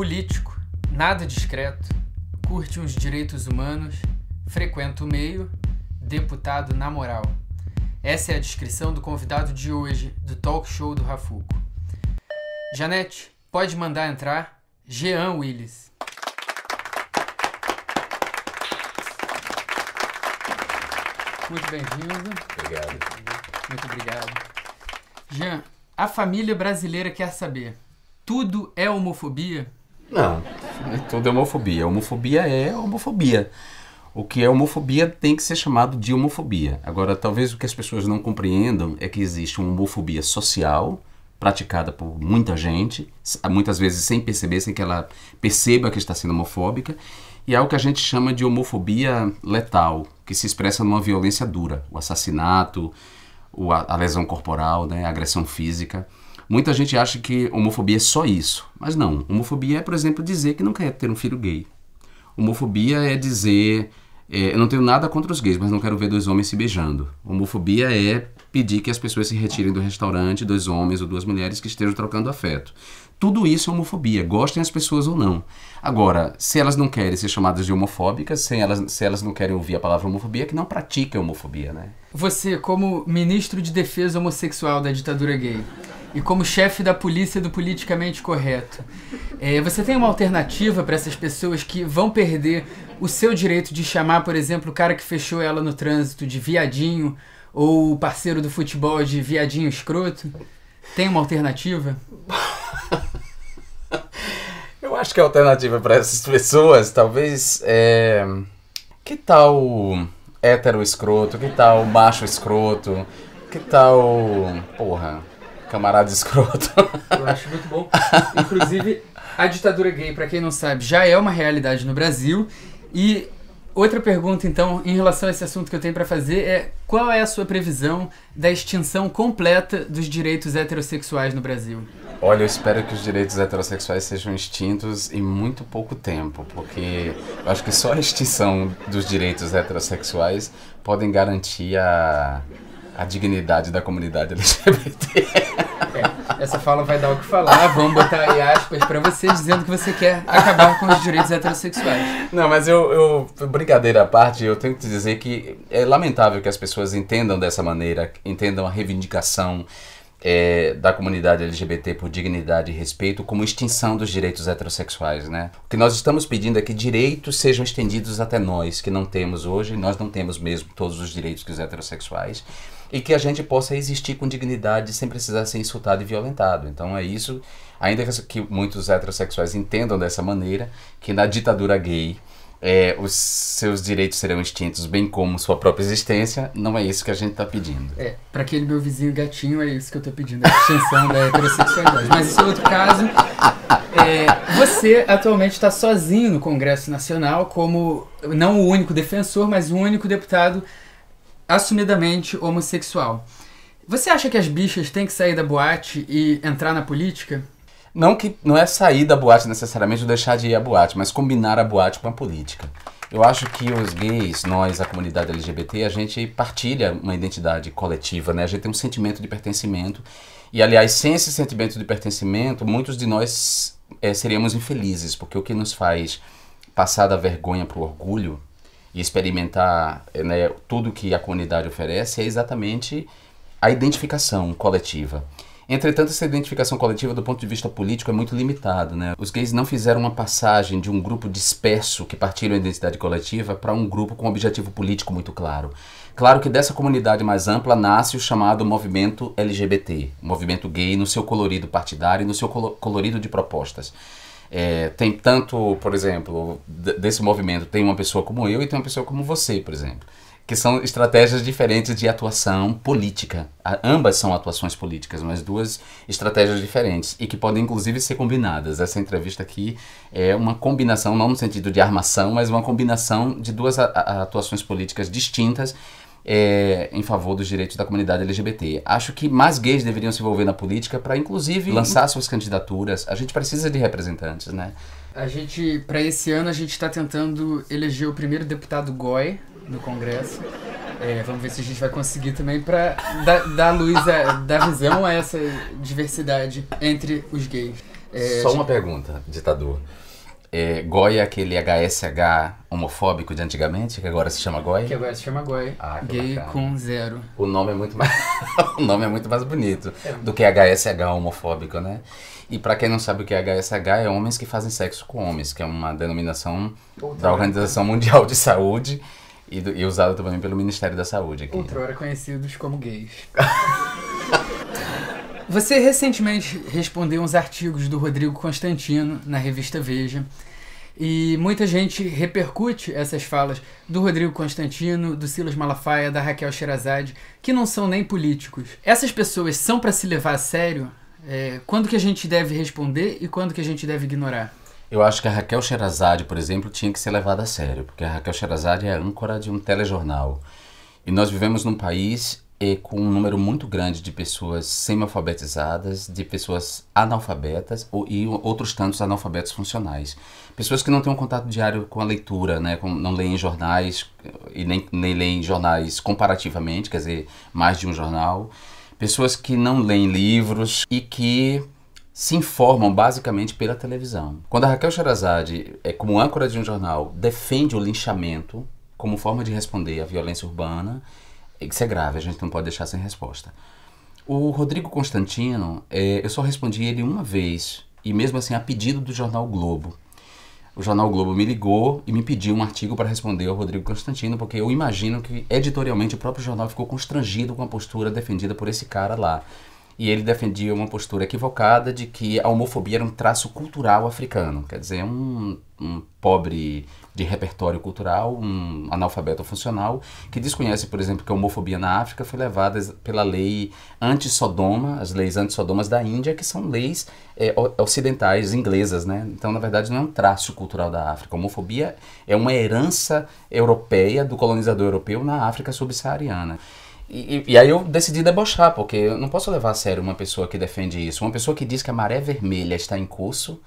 político, nada discreto, curte os direitos humanos, frequenta o meio, deputado na moral. Essa é a descrição do convidado de hoje do talk show do Rafuco. Janete, pode mandar entrar Jean Willis. Muito bem-vindo. Obrigado. Muito obrigado. Jean, a família brasileira quer saber: tudo é homofobia? Não. Tudo é homofobia. Homofobia é homofobia. O que é homofobia tem que ser chamado de homofobia. Agora, talvez o que as pessoas não compreendam é que existe uma homofobia social, praticada por muita gente, muitas vezes sem perceber, sem que ela perceba que está sendo homofóbica, e é o que a gente chama de homofobia letal, que se expressa numa violência dura, o assassinato, a lesão corporal, né, a agressão física. Muita gente acha que homofobia é só isso, mas não. Homofobia é, por exemplo, dizer que não quer ter um filho gay. Homofobia é dizer é, eu não tenho nada contra os gays, mas não quero ver dois homens se beijando. Homofobia é pedir que as pessoas se retirem do restaurante, dois homens ou duas mulheres que estejam trocando afeto. Tudo isso é homofobia, gostem as pessoas ou não. Agora, se elas não querem ser chamadas de homofóbicas, se elas, se elas não querem ouvir a palavra homofobia, é que não pratiquem homofobia, né? Você, como ministro de defesa homossexual da ditadura gay, e como chefe da polícia do politicamente correto. É, você tem uma alternativa para essas pessoas que vão perder o seu direito de chamar, por exemplo, o cara que fechou ela no trânsito de viadinho ou o parceiro do futebol de viadinho escroto? Tem uma alternativa? Eu acho que a alternativa para essas pessoas talvez é. Que tal hétero escroto? Que tal baixo escroto? Que tal. Porra Camarada escroto. Eu acho muito bom. Inclusive, a ditadura gay, para quem não sabe, já é uma realidade no Brasil. E outra pergunta, então, em relação a esse assunto que eu tenho para fazer é qual é a sua previsão da extinção completa dos direitos heterossexuais no Brasil? Olha, eu espero que os direitos heterossexuais sejam extintos em muito pouco tempo, porque eu acho que só a extinção dos direitos heterossexuais podem garantir a a dignidade da comunidade LGBT. É, essa fala vai dar o que falar. Ah, vamos botar aí aspas pra você dizendo que você quer acabar com os direitos heterossexuais. Não, mas eu, eu brincadeira à parte, eu tenho que te dizer que é lamentável que as pessoas entendam dessa maneira, entendam a reivindicação é, da comunidade LGBT por dignidade e respeito como extinção dos direitos heterossexuais, né? O que nós estamos pedindo é que direitos sejam estendidos até nós, que não temos hoje, nós não temos mesmo todos os direitos que os heterossexuais e que a gente possa existir com dignidade sem precisar ser insultado e violentado. Então é isso, ainda que muitos heterossexuais entendam dessa maneira, que na ditadura gay é, os seus direitos serão extintos, bem como sua própria existência, não é isso que a gente está pedindo. É, para aquele meu vizinho gatinho, é isso que eu estou pedindo, a extinção da heterossexualidade. Mas isso é outro caso. É, você atualmente está sozinho no Congresso Nacional como não o único defensor, mas o único deputado assumidamente homossexual. Você acha que as bichas têm que sair da boate e entrar na política? Não que não é sair da boate necessariamente ou deixar de ir à boate, mas combinar a boate com a política. Eu acho que os gays, nós, a comunidade LGBT, a gente partilha uma identidade coletiva, né? A gente tem um sentimento de pertencimento. E, aliás, sem esse sentimento de pertencimento, muitos de nós é, seríamos infelizes, porque o que nos faz passar da vergonha para o orgulho e experimentar né, tudo que a comunidade oferece é exatamente a identificação coletiva. Entretanto, essa identificação coletiva, do ponto de vista político, é muito limitada. Né? Os gays não fizeram uma passagem de um grupo disperso que partilha a identidade coletiva para um grupo com um objetivo político muito claro. Claro que dessa comunidade mais ampla nasce o chamado movimento LGBT, movimento gay no seu colorido partidário e no seu colorido de propostas. É, tem tanto, por exemplo, desse movimento, tem uma pessoa como eu e tem uma pessoa como você, por exemplo que são estratégias diferentes de atuação política. ambas são atuações políticas, mas duas estratégias diferentes e que podem inclusive ser combinadas. Essa entrevista aqui é uma combinação, não no sentido de armação, mas uma combinação de duas atuações políticas distintas é, em favor dos direitos da comunidade LGBT. Acho que mais gays deveriam se envolver na política para, inclusive, lançar suas candidaturas. A gente precisa de representantes, né? A gente, para esse ano, a gente está tentando eleger o primeiro deputado goi no Congresso. É, vamos ver se a gente vai conseguir também para dar, dar luz, a, dar visão a essa diversidade entre os gays. É, Só gente... uma pergunta, ditador. É, Goi é aquele HSH homofóbico de antigamente, que agora se chama Goi? Que agora se chama Goi. Ah, Gay bacana. com zero. O nome é muito mais, o nome é muito mais bonito é. do que HSH homofóbico, né? E para quem não sabe o que é HSH, é homens que fazem sexo com homens, que é uma denominação Outra da Organização Mundial de Saúde e, do, e usada também pelo Ministério da Saúde. Aqui. Outrora conhecidos como gays. Você recentemente respondeu uns artigos do Rodrigo Constantino na revista Veja. E muita gente repercute essas falas do Rodrigo Constantino, do Silas Malafaia, da Raquel Sherazade, que não são nem políticos. Essas pessoas são para se levar a sério? É, quando que a gente deve responder e quando que a gente deve ignorar? Eu acho que a Raquel Sherazade, por exemplo, tinha que ser levada a sério, porque a Raquel Sherazade é âncora de um telejornal. E nós vivemos num país é com um número muito grande de pessoas semi-alfabetizadas, de pessoas analfabetas ou, e outros tantos analfabetos funcionais. Pessoas que não têm um contato diário com a leitura, né? Com, não leem jornais e nem, nem leem jornais comparativamente, quer dizer, mais de um jornal. Pessoas que não leem livros e que se informam basicamente pela televisão. Quando a Raquel Sherazade, é, como âncora de um jornal, defende o linchamento como forma de responder à violência urbana, é isso é grave, a gente não pode deixar sem resposta. O Rodrigo Constantino, é, eu só respondi ele uma vez, e mesmo assim a pedido do jornal Globo. O jornal Globo me ligou e me pediu um artigo para responder ao Rodrigo Constantino, porque eu imagino que editorialmente o próprio jornal ficou constrangido com a postura defendida por esse cara lá e ele defendia uma postura equivocada de que a homofobia era um traço cultural africano, quer dizer, um, um pobre de repertório cultural, um analfabeto funcional, que desconhece, por exemplo, que a homofobia na África foi levada pela lei anti-Sodoma, as leis anti-Sodomas da Índia, que são leis é, ocidentais, inglesas, né? Então, na verdade, não é um traço cultural da África. A homofobia é uma herança europeia do colonizador europeu na África subsaariana. E, e, aí eu decidi debochar, porque eu não posso levar a sério uma pessoa que defende isso. Uma pessoa que diz que a maré vermelha está em curso,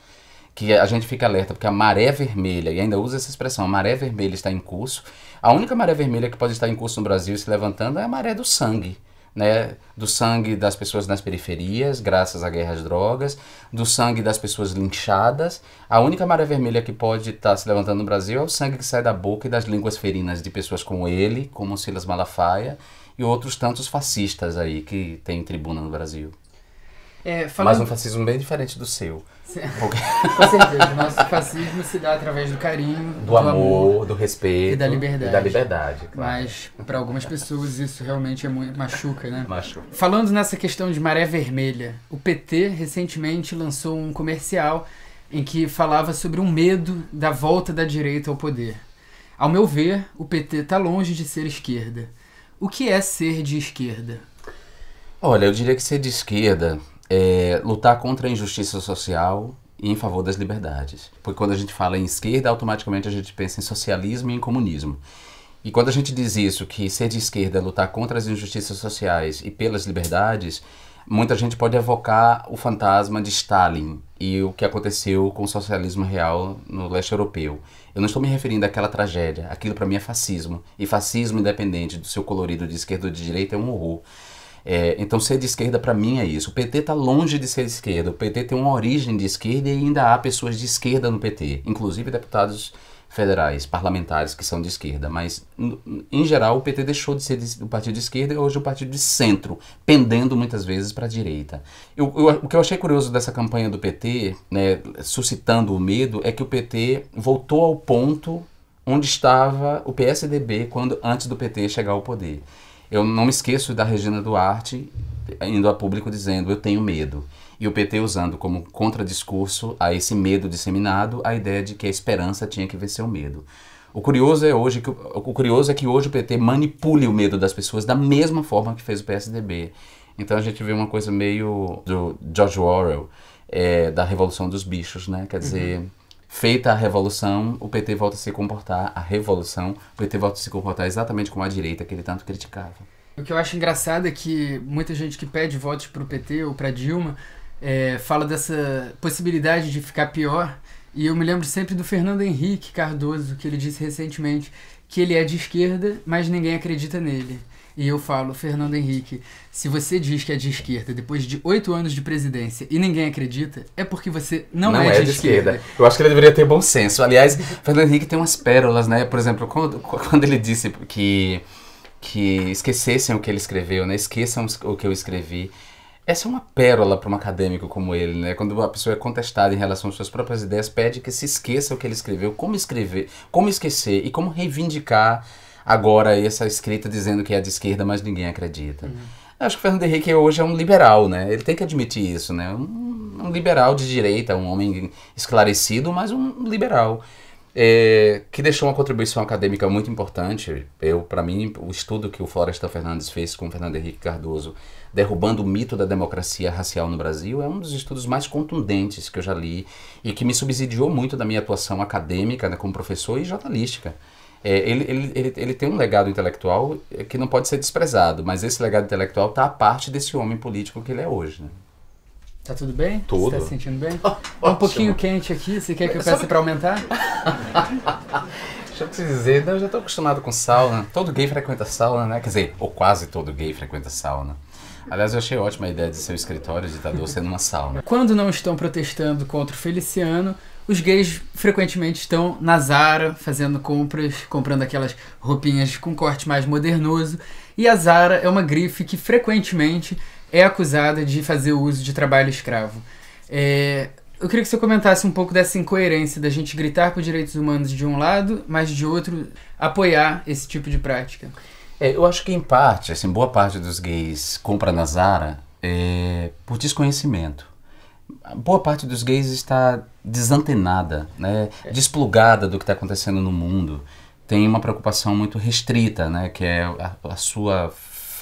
que a gente fica alerta, porque a maré vermelha, e ainda usa essa expressão, a maré vermelha está em curso. A única maré vermelha que pode estar em curso no Brasil se levantando é a maré do sangue. Né, do sangue das pessoas nas periferias, graças à guerra às drogas, do sangue das pessoas linchadas. A única maré vermelha que pode estar tá se levantando no Brasil é o sangue que sai da boca e das línguas ferinas de pessoas como ele, como Silas Malafaia, e outros tantos fascistas aí que tem tribuna no Brasil. É, falando... Mas um fascismo bem diferente do seu. Porque... Com certeza, o nosso fascismo se dá através do carinho, do, do amor, amor, do respeito e da liberdade. E da liberdade claro. Mas para algumas pessoas isso realmente é muito machuca, né? Machuca. Falando nessa questão de maré vermelha, o PT recentemente lançou um comercial em que falava sobre um medo da volta da direita ao poder. Ao meu ver, o PT está longe de ser esquerda o que é ser de esquerda? Olha, eu diria que ser de esquerda é lutar contra a injustiça social e em favor das liberdades. Porque quando a gente fala em esquerda, automaticamente a gente pensa em socialismo e em comunismo. E quando a gente diz isso, que ser de esquerda é lutar contra as injustiças sociais e pelas liberdades, muita gente pode evocar o fantasma de Stalin e o que aconteceu com o socialismo real no leste europeu. Eu não estou me referindo àquela tragédia. Aquilo para mim é fascismo. E fascismo, independente do seu colorido de esquerda ou de direita, é um horror. É, então, ser de esquerda para mim é isso. O PT está longe de ser de esquerda. O PT tem uma origem de esquerda e ainda há pessoas de esquerda no PT, inclusive deputados federais, parlamentares que são de esquerda, mas em geral o PT deixou de ser o partido de esquerda e hoje o partido de centro, pendendo muitas vezes para a direita. Eu, eu, o que eu achei curioso dessa campanha do PT, né, suscitando o medo, é que o PT voltou ao ponto onde estava o PSDB quando antes do PT chegar ao poder. Eu não me esqueço da Regina Duarte indo a público dizendo: "Eu tenho medo" e o PT usando como contradiscurso a esse medo disseminado a ideia de que a esperança tinha que vencer o medo. O curioso, é hoje que, o, o curioso é que hoje o PT manipule o medo das pessoas da mesma forma que fez o PSDB. Então a gente vê uma coisa meio do George Orwell, é, da Revolução dos Bichos, né? Quer dizer, uhum. feita a revolução, o PT volta a se comportar, a revolução, o PT volta a se comportar exatamente como a direita que ele tanto criticava. O que eu acho engraçado é que muita gente que pede votos para o PT ou para Dilma é, fala dessa possibilidade de ficar pior. E eu me lembro sempre do Fernando Henrique Cardoso, que ele disse recentemente que ele é de esquerda, mas ninguém acredita nele. E eu falo, Fernando Henrique, se você diz que é de esquerda depois de oito anos de presidência e ninguém acredita, é porque você não, não é, é de, é de esquerda. esquerda. Eu acho que ele deveria ter bom senso. Aliás, Fernando Henrique tem umas pérolas, né? Por exemplo, quando, quando ele disse que, que esquecessem o que ele escreveu, né? Esqueçam o que eu escrevi essa é uma pérola para um acadêmico como ele, né? Quando a pessoa é contestada em relação às suas próprias ideias, pede que se esqueça o que ele escreveu, como escrever, como esquecer e como reivindicar agora essa escrita dizendo que é de esquerda, mas ninguém acredita. Uhum. Acho que o Fernando Henrique hoje é um liberal, né? Ele tem que admitir isso, né? Um, um liberal de direita, um homem esclarecido, mas um liberal. É, que deixou uma contribuição acadêmica muito importante. Eu, para mim, o estudo que o Floresta Fernandes fez com o Fernando Henrique Cardoso, derrubando o mito da democracia racial no Brasil, é um dos estudos mais contundentes que eu já li e que me subsidiou muito da minha atuação acadêmica né, como professor e jornalística. É, ele, ele, ele, ele, tem um legado intelectual é, que não pode ser desprezado, mas esse legado intelectual está à parte desse homem político que ele é hoje. Né? Tá tudo bem? Tudo. Você tá se sentindo bem? Oh, um pouquinho quente aqui, você quer que eu peça para aumentar? Deixa eu te dizer, né, eu já estou acostumado com sauna. Todo gay frequenta sauna, né? Quer dizer, ou quase todo gay frequenta sauna. Aliás, eu achei ótima a ideia de seu escritório de ditador sendo uma sauna. Quando não estão protestando contra o Feliciano, os gays frequentemente estão na Zara fazendo compras, comprando aquelas roupinhas com corte mais modernoso. E a Zara é uma grife que frequentemente é acusada de fazer uso de trabalho escravo. É, eu queria que você comentasse um pouco dessa incoerência da gente gritar por direitos humanos de um lado, mas de outro apoiar esse tipo de prática. É, eu acho que em parte, assim, boa parte dos gays compra na Zara é, por desconhecimento. Boa parte dos gays está desantenada, né, é. desplugada do que está acontecendo no mundo. Tem uma preocupação muito restrita, né, que é a, a sua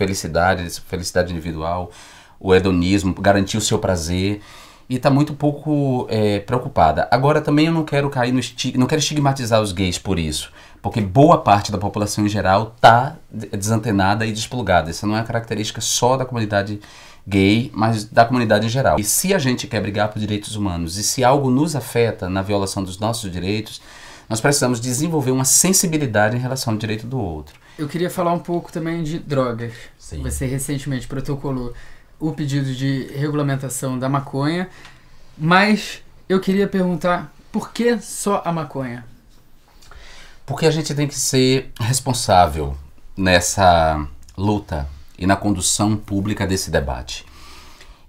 felicidade, felicidade individual, o hedonismo, garantir o seu prazer e está muito pouco é, preocupada. Agora também eu não quero cair no não quero estigmatizar os gays por isso, porque boa parte da população em geral está desantenada e desplugada. Isso não é uma característica só da comunidade gay, mas da comunidade em geral. E se a gente quer brigar por direitos humanos e se algo nos afeta na violação dos nossos direitos, nós precisamos desenvolver uma sensibilidade em relação ao direito do outro. Eu queria falar um pouco também de drogas. Sim. Você recentemente protocolou o pedido de regulamentação da maconha, mas eu queria perguntar por que só a maconha? Porque a gente tem que ser responsável nessa luta e na condução pública desse debate.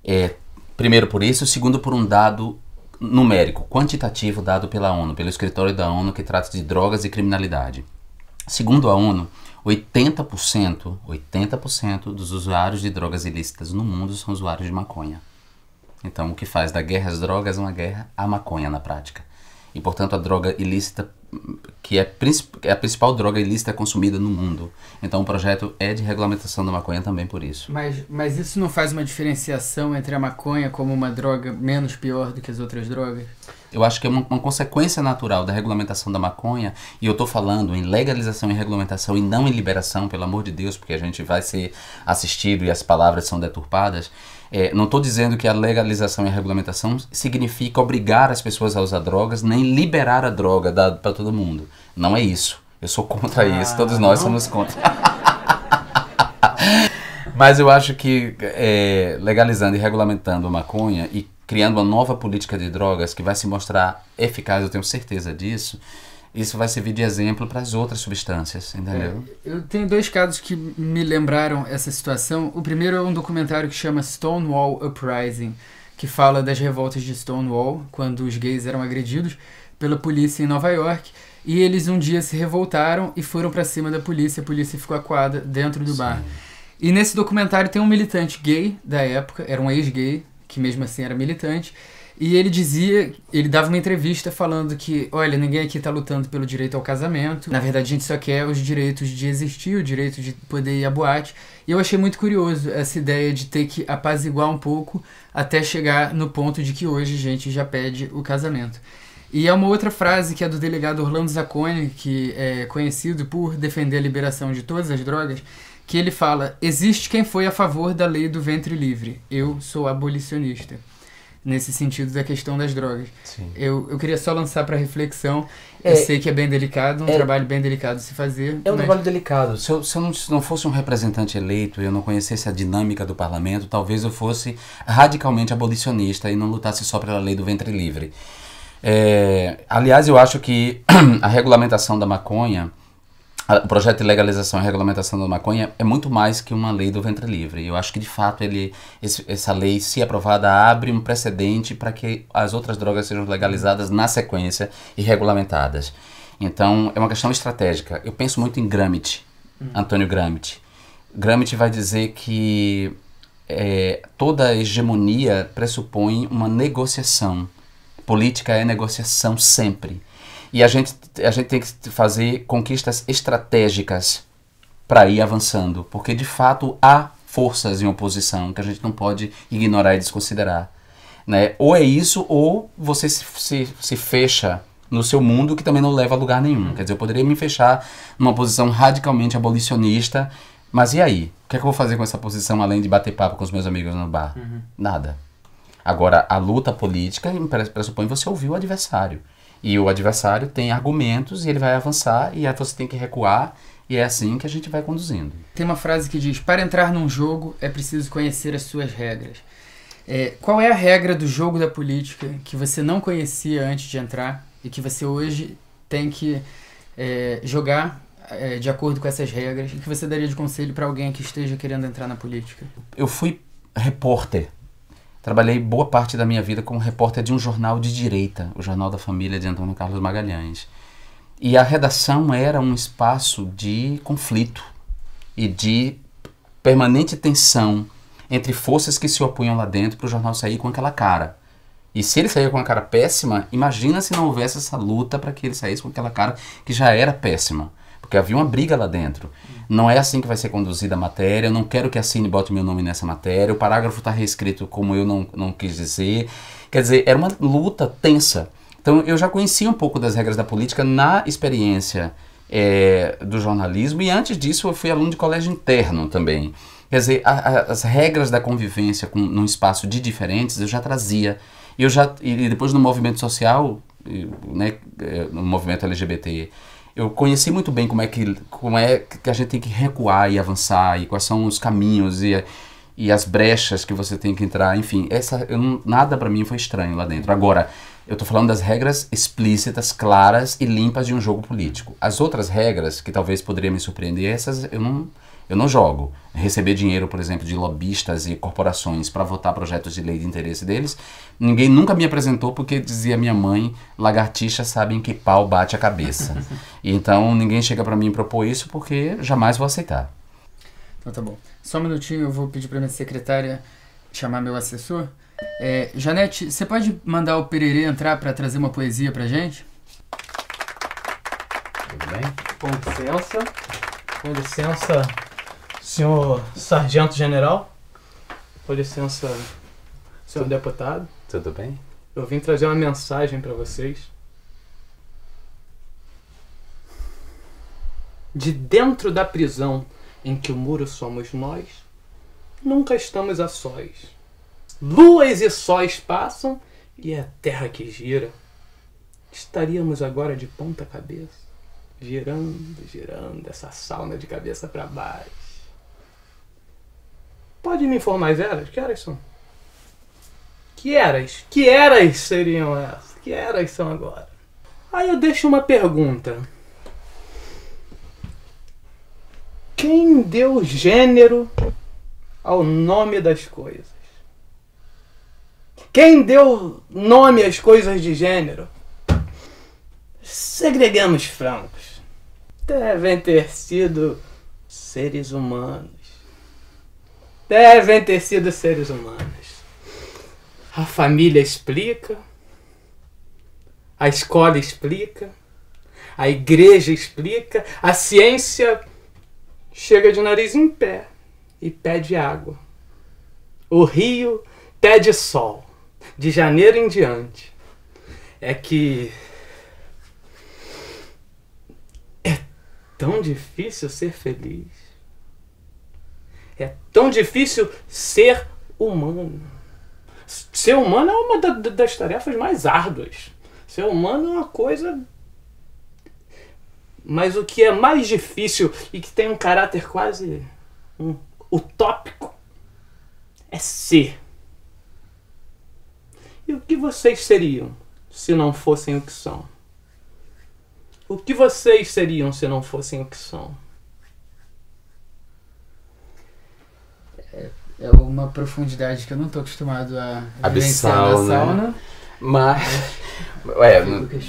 É, primeiro por isso, segundo por um dado numérico, quantitativo dado pela ONU, pelo escritório da ONU que trata de drogas e criminalidade. Segundo a ONU, 80%, 80% dos usuários de drogas ilícitas no mundo são usuários de maconha. Então, o que faz da guerra às drogas uma guerra à maconha na prática. E, portanto, a droga ilícita é que é, a principal droga ilícita consumida no mundo. Então o projeto é de regulamentação da maconha também por isso. Mas, mas isso não faz uma diferenciação entre a maconha como uma droga menos pior do que as outras drogas? Eu acho que é uma, uma consequência natural da regulamentação da maconha, e eu estou falando em legalização e regulamentação e não em liberação, pelo amor de Deus, porque a gente vai ser assistido e as palavras são deturpadas. É, não estou dizendo que a legalização e a regulamentação significa obrigar as pessoas a usar drogas, nem liberar a droga para todo mundo. Não é isso. Eu sou contra ah, isso, todos nós não. somos contra. Mas eu acho que é, legalizando e regulamentando a maconha e criando uma nova política de drogas que vai se mostrar eficaz, eu tenho certeza disso, isso vai servir de exemplo para as outras substâncias, entendeu? É, eu tenho dois casos que me lembraram essa situação. O primeiro é um documentário que chama Stonewall Uprising que fala das revoltas de Stonewall, quando os gays eram agredidos pela polícia em Nova York. E eles um dia se revoltaram e foram para cima da polícia. A polícia ficou acuada dentro do Sim. bar. E nesse documentário tem um militante gay da época, era um ex-gay, que mesmo assim era militante. E ele dizia, ele dava uma entrevista falando que, olha, ninguém aqui tá lutando pelo direito ao casamento. Na verdade, a gente só quer os direitos de existir, o direito de poder ir à boate. E eu achei muito curioso essa ideia de ter que apaziguar um pouco até chegar no ponto de que hoje a gente já pede o casamento. E é uma outra frase que é do delegado Orlando Zacconi, que é conhecido por defender a liberação de todas as drogas, que ele fala: "Existe quem foi a favor da lei do ventre livre. Eu sou abolicionista." nesse sentido da questão das drogas. Sim. Eu, eu queria só lançar para reflexão. É, eu sei que é bem delicado, um é, trabalho bem delicado de se fazer. É um mas... trabalho delicado. Se eu, se eu não, se não fosse um representante eleito e eu não conhecesse a dinâmica do parlamento, talvez eu fosse radicalmente abolicionista e não lutasse só pela lei do ventre livre. É, aliás, eu acho que a regulamentação da maconha o projeto de legalização e regulamentação da maconha é muito mais que uma lei do ventre livre. Eu acho que, de fato, ele, esse, essa lei, se aprovada, abre um precedente para que as outras drogas sejam legalizadas na sequência e regulamentadas. Então, é uma questão estratégica. Eu penso muito em Gramsci, hum. Antônio Gramsci. Gramsci vai dizer que é, toda hegemonia pressupõe uma negociação. Política é negociação sempre. E a gente, a gente tem que fazer conquistas estratégicas para ir avançando, porque de fato há forças em oposição que a gente não pode ignorar e desconsiderar. Né? Ou é isso, ou você se, se, se fecha no seu mundo que também não leva a lugar nenhum. Quer dizer, eu poderia me fechar numa posição radicalmente abolicionista, mas e aí? O que é que eu vou fazer com essa posição além de bater papo com os meus amigos no bar? Uhum. Nada. Agora, a luta política pressupõe você ouvir o adversário. E o adversário tem argumentos e ele vai avançar e aí você tem que recuar e é assim que a gente vai conduzindo. Tem uma frase que diz: para entrar num jogo é preciso conhecer as suas regras. É, qual é a regra do jogo da política que você não conhecia antes de entrar e que você hoje tem que é, jogar é, de acordo com essas regras e que você daria de conselho para alguém que esteja querendo entrar na política? Eu fui repórter Trabalhei boa parte da minha vida como repórter de um jornal de direita, o Jornal da Família de Antônio Carlos Magalhães. E a redação era um espaço de conflito e de permanente tensão entre forças que se opunham lá dentro para o jornal sair com aquela cara. E se ele saía com uma cara péssima, imagina se não houvesse essa luta para que ele saísse com aquela cara que já era péssima porque havia uma briga lá dentro. Não é assim que vai ser conduzida a matéria, eu não quero que a Cine bote meu nome nessa matéria, o parágrafo está reescrito como eu não, não quis dizer. Quer dizer, era uma luta tensa. Então eu já conhecia um pouco das regras da política na experiência é, do jornalismo e antes disso eu fui aluno de colégio interno também. Quer dizer, a, a, as regras da convivência com, num espaço de diferentes eu já trazia. Eu já, e depois no movimento social, né, eh, no movimento LGBT, eu conheci muito bem como é que como é que a gente tem que recuar e avançar e quais são os caminhos e e as brechas que você tem que entrar, enfim, essa nada para mim foi estranho lá dentro. Agora, eu tô falando das regras explícitas, claras e limpas de um jogo político. As outras regras que talvez poderiam me surpreender, essas eu não eu não jogo. Receber dinheiro, por exemplo, de lobistas e corporações para votar projetos de lei de interesse deles, Ninguém nunca me apresentou porque dizia minha mãe, lagartixas sabem que pau bate a cabeça. então ninguém chega para mim e propor isso porque jamais vou aceitar. Então tá bom. Só um minutinho, eu vou pedir para minha secretária chamar meu assessor. É, Janete, você pode mandar o Pererê entrar para trazer uma poesia pra gente? Tudo bem? Com licença. Com licença, senhor sargento general. Com licença, senhor deputado. Tudo bem? Eu vim trazer uma mensagem para vocês. De dentro da prisão em que o muro somos nós, nunca estamos a sós. Luas e sóis passam e é a terra que gira. Estaríamos agora de ponta cabeça, girando, girando essa sauna de cabeça para baixo. Pode me informar as horas? Que horas são? Que eras? Que eras seriam essas? Que eras são agora? Aí eu deixo uma pergunta. Quem deu gênero ao nome das coisas? Quem deu nome às coisas de gênero? Segregamos francos. Devem ter sido seres humanos. Devem ter sido seres humanos. A família explica, a escola explica, a igreja explica, a ciência chega de nariz em pé e pede água. O rio pede sol, de janeiro em diante. É que é tão difícil ser feliz. É tão difícil ser humano. Ser humano é uma da, das tarefas mais árduas. Ser humano é uma coisa. Mas o que é mais difícil e que tem um caráter quase um, utópico é ser. E o que vocês seriam se não fossem o que são? O que vocês seriam se não fossem o que são? é uma profundidade que eu não tô acostumado a Abissal, na sauna. Né? Mas. Ué, é,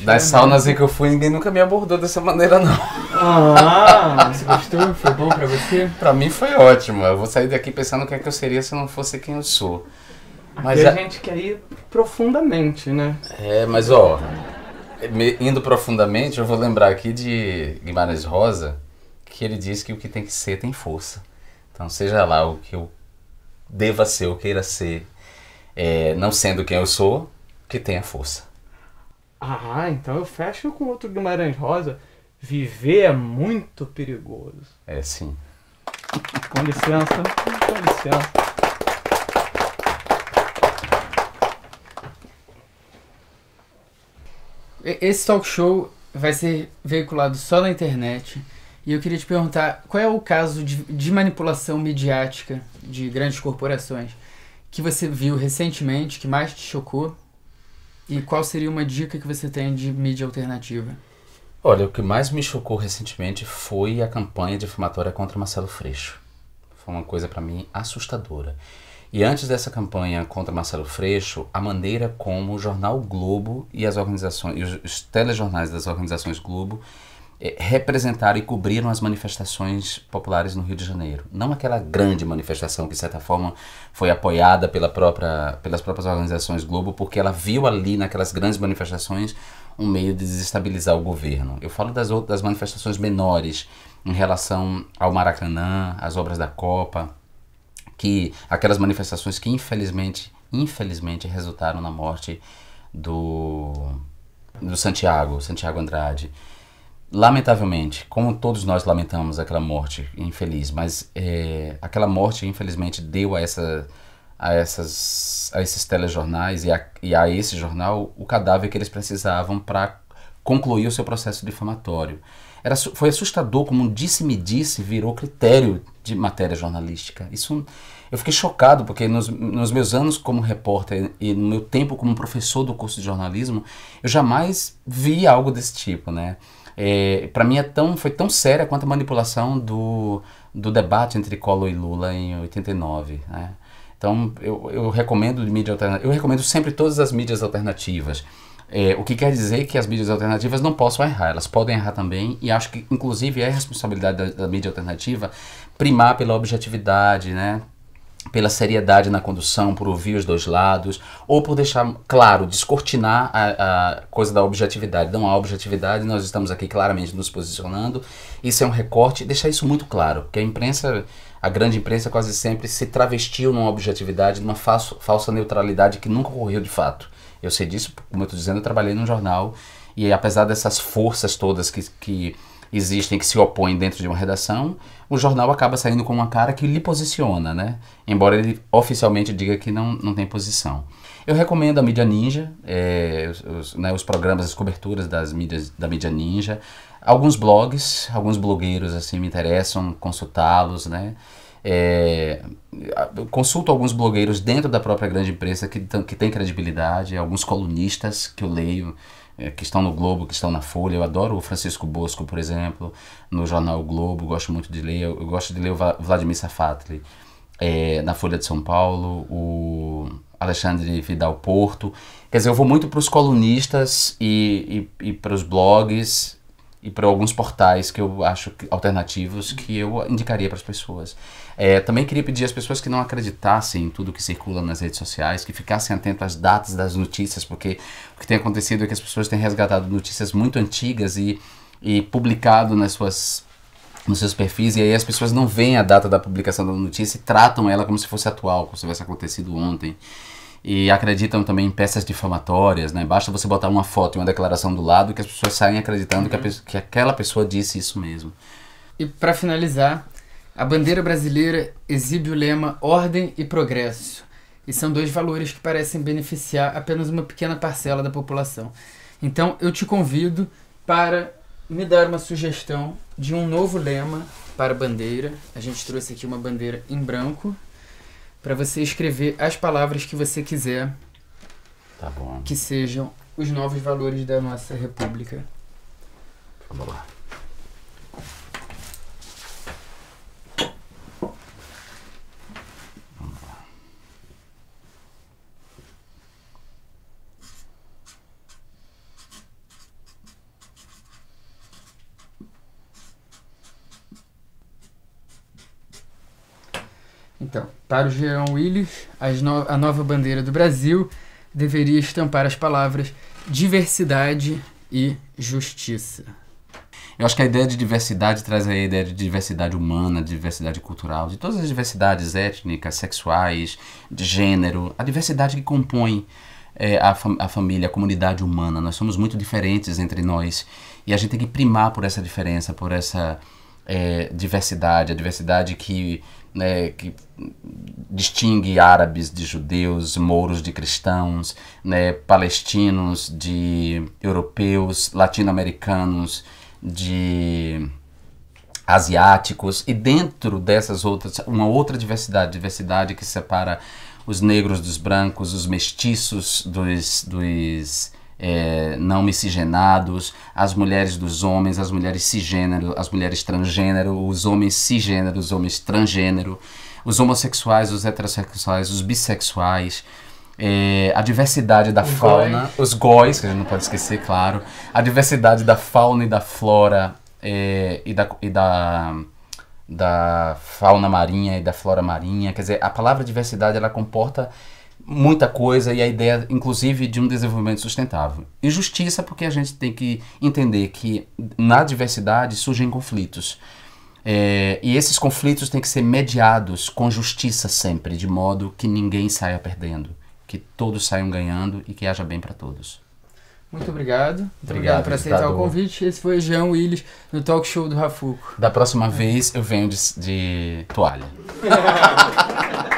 das saunas em que eu fui, ninguém nunca me abordou dessa maneira, não. Ah, você gostou? Foi bom pra você? Pra mim foi ótimo. Eu vou sair daqui pensando o que é que eu seria se eu não fosse quem eu sou. Mas Aqui a, a gente quer ir profundamente, né? É, mas ó, indo profundamente, eu vou lembrar aqui de Guimarães Rosa, que ele diz que o que tem que ser tem força. Então, seja lá o que eu deva ser ou queira ser, é, não sendo quem eu sou, que tenha força. Ah, então eu fecho com outro Guimarães Rosa. Viver é muito perigoso. É sim. Com licença, com licença. Esse talk show vai ser veiculado só na internet. E eu queria te perguntar, qual é o caso de, de manipulação midiática de grandes corporações que você viu recentemente, que mais te chocou? E qual seria uma dica que você tem de mídia alternativa? Olha, o que mais me chocou recentemente foi a campanha difamatória contra Marcelo Freixo. Foi uma coisa para mim assustadora. E antes dessa campanha contra Marcelo Freixo, a maneira como o jornal Globo e as organizações, e os telejornais das organizações Globo eh, representaram e cobriram as manifestações populares no Rio de Janeiro. Não aquela grande manifestação que, de certa forma, foi apoiada pela própria, pelas próprias organizações Globo, porque ela viu ali, naquelas grandes manifestações, um meio de desestabilizar o governo. Eu falo das, outras, das manifestações menores, em relação ao Maracanã, às obras da Copa, que aquelas manifestações que, infelizmente, infelizmente resultaram na morte do, do Santiago, Santiago Andrade lamentavelmente, como todos nós lamentamos aquela morte infeliz, mas é, aquela morte infelizmente deu a, essa, a, essas, a esses telejornais e a, e a esse jornal o cadáver que eles precisavam para concluir o seu processo difamatório. Era, foi assustador como um disse-me-disse -disse virou critério de matéria jornalística. Isso eu fiquei chocado, porque nos, nos, meus anos como repórter e no meu tempo como professor do curso de jornalismo, eu jamais vi algo desse tipo, né? É, para mim é tão, foi tão séria quanto a manipulação do, do debate entre Collor e Lula em 89. Né? Então eu, eu recomendo mídia Eu recomendo sempre todas as mídias alternativas. É, o que quer dizer que as mídias alternativas não possam errar, elas podem errar também, e acho que, inclusive, é responsabilidade da, da mídia alternativa primar pela objetividade, né? pela seriedade na condução, por ouvir os dois lados, ou por deixar claro, descortinar a, a, coisa da objetividade. Não há objetividade, nós estamos aqui claramente nos posicionando. Isso é um recorte, deixar isso muito claro, porque a imprensa, a grande imprensa quase sempre se travestiu numa objetividade, numa falso, falsa neutralidade que nunca ocorreu de fato. Eu sei disso, como eu estou dizendo, eu trabalhei num jornal e apesar dessas forças todas que, que existem, que se opõem dentro de uma redação, o jornal acaba saindo com uma cara que lhe posiciona, né? Embora ele oficialmente diga que não, não tem posição. Eu recomendo a mídia ninja, é, os, né, os, programas, as coberturas das mídias, da mídia ninja, alguns blogs, alguns blogueiros assim me interessam consultá-los, né? É, consulto alguns blogueiros dentro da própria grande imprensa que, que tem credibilidade, alguns colunistas que eu leio é, que estão no Globo, que estão na Folha. Eu adoro o Francisco Bosco, por exemplo, no jornal o Globo, gosto muito de ler. Eu gosto de ler o Vladimir Safatli é, na Folha de São Paulo, o Alexandre Vidal Porto. Quer dizer, eu vou muito para os colunistas e, e, e para os blogs e para alguns portais que eu acho que, alternativos que eu indicaria para as pessoas. É, também queria pedir às pessoas que não acreditassem em tudo que circula nas redes sociais, que ficassem atentos às datas das notícias, porque o que tem acontecido é que as pessoas têm resgatado notícias muito antigas e, e publicado nas suas nos seus perfis e aí as pessoas não veem a data da publicação da notícia e tratam ela como se fosse atual, como se tivesse acontecido ontem e acreditam também em peças difamatórias, né? Basta você botar uma foto e uma declaração do lado que as pessoas saem acreditando uhum. que, que aquela pessoa disse isso mesmo. E para finalizar, a bandeira brasileira exibe o lema ordem e progresso. E são dois valores que parecem beneficiar apenas uma pequena parcela da população. Então eu te convido para me dar uma sugestão de um novo lema para a bandeira. A gente trouxe aqui uma bandeira em branco para você escrever as palavras que você quiser. Tá bom. Que sejam os novos valores da nossa república. Vamos lá. Então, para o Jean Willis, no a nova bandeira do Brasil deveria estampar as palavras diversidade e justiça. Eu acho que a ideia de diversidade traz aí a ideia de diversidade humana, diversidade cultural, de todas as diversidades étnicas, sexuais, de gênero, a diversidade que compõe é, a, fam a família, a comunidade humana. Nós somos muito diferentes entre nós e a gente tem que primar por essa diferença, por essa é, diversidade, a diversidade que né, que distingue árabes de judeus, mouros de cristãos, né, palestinos de europeus, latino-americanos de asiáticos e dentro dessas outras uma outra diversidade, diversidade que separa os negros dos brancos, os mestiços dos, dos é, não miscigenados, as mulheres dos homens, as mulheres cisgênero, as mulheres transgênero, os homens cisgênero, os homens transgênero, os homossexuais, os heterossexuais, os bissexuais, é, a diversidade da fauna, goi. os góis, que a gente não pode esquecer, claro, a diversidade da fauna e da flora é, e, da, e da, da fauna marinha e da flora marinha, quer dizer, a palavra diversidade ela comporta muita coisa e a ideia, inclusive, de um desenvolvimento sustentável. E justiça, porque a gente tem que entender que na diversidade surgem conflitos. É, e esses conflitos têm que ser mediados com justiça sempre, de modo que ninguém saia perdendo, que todos saiam ganhando e que haja bem para todos. Muito obrigado. obrigado, obrigado por aceitar o convite. Esse foi Jean Willis no Talk Show do Rafuco. Da próxima vez eu venho de, de toalha.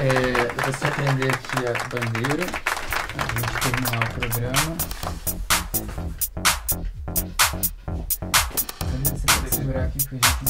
É, eu vou só prender aqui a bandeira. A gente terminar o programa. Vou segurar aqui que a gente